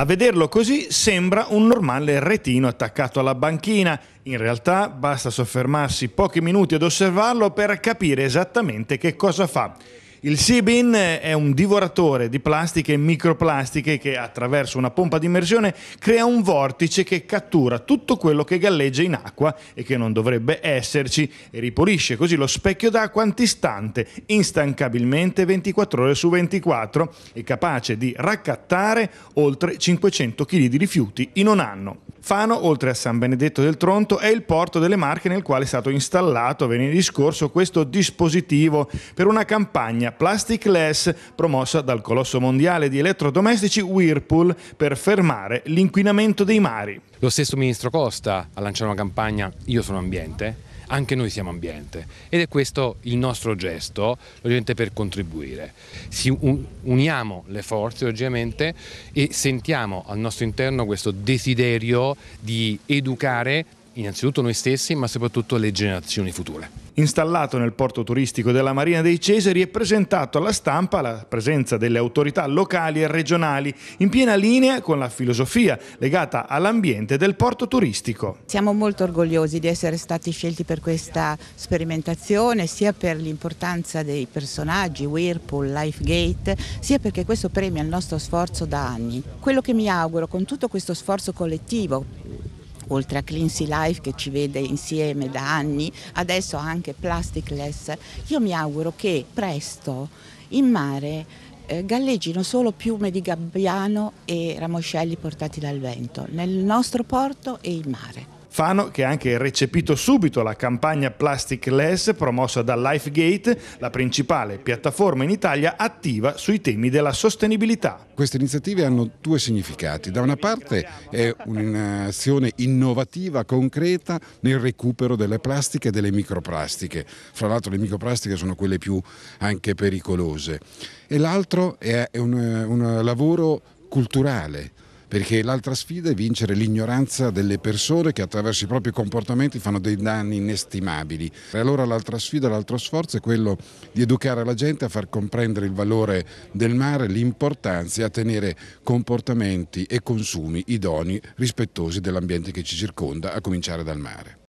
A vederlo così sembra un normale retino attaccato alla banchina. In realtà basta soffermarsi pochi minuti ad osservarlo per capire esattamente che cosa fa. Il Seabin è un divoratore di plastiche e microplastiche che attraverso una pompa di immersione crea un vortice che cattura tutto quello che galleggia in acqua e che non dovrebbe esserci e ripulisce così lo specchio d'acqua antistante, instancabilmente 24 ore su 24 e capace di raccattare oltre 500 kg di rifiuti in un anno. Fano, oltre a San Benedetto del Tronto, è il porto delle Marche nel quale è stato installato venerdì scorso questo dispositivo per una campagna Plastic Less promossa dal colosso mondiale di elettrodomestici Whirlpool per fermare l'inquinamento dei mari. Lo stesso ministro Costa ha lanciato una campagna Io sono ambiente, anche noi siamo ambiente ed è questo il nostro gesto ovviamente per contribuire. Si uniamo le forze ovviamente e sentiamo al nostro interno questo desiderio di educare innanzitutto noi stessi, ma soprattutto le generazioni future. Installato nel porto turistico della Marina dei Cesari è presentato alla stampa la presenza delle autorità locali e regionali, in piena linea con la filosofia legata all'ambiente del porto turistico. Siamo molto orgogliosi di essere stati scelti per questa sperimentazione, sia per l'importanza dei personaggi, Whirlpool, Lifegate, sia perché questo premia il nostro sforzo da anni. Quello che mi auguro con tutto questo sforzo collettivo oltre a Cleansy Life che ci vede insieme da anni, adesso anche Plasticless, io mi auguro che presto in mare eh, galleggino solo piume di gabbiano e ramoscelli portati dal vento, nel nostro porto e in mare. Fano che ha anche recepito subito la campagna Plastic Less promossa da Lifegate, la principale piattaforma in Italia attiva sui temi della sostenibilità. Queste iniziative hanno due significati. Da una parte è un'azione innovativa, concreta nel recupero delle plastiche e delle microplastiche. Fra l'altro le microplastiche sono quelle più anche pericolose. E l'altro è un, eh, un lavoro culturale perché l'altra sfida è vincere l'ignoranza delle persone che attraverso i propri comportamenti fanno dei danni inestimabili. E allora l'altra sfida, l'altro sforzo è quello di educare la gente a far comprendere il valore del mare, l'importanza e a tenere comportamenti e consumi idonei rispettosi dell'ambiente che ci circonda, a cominciare dal mare.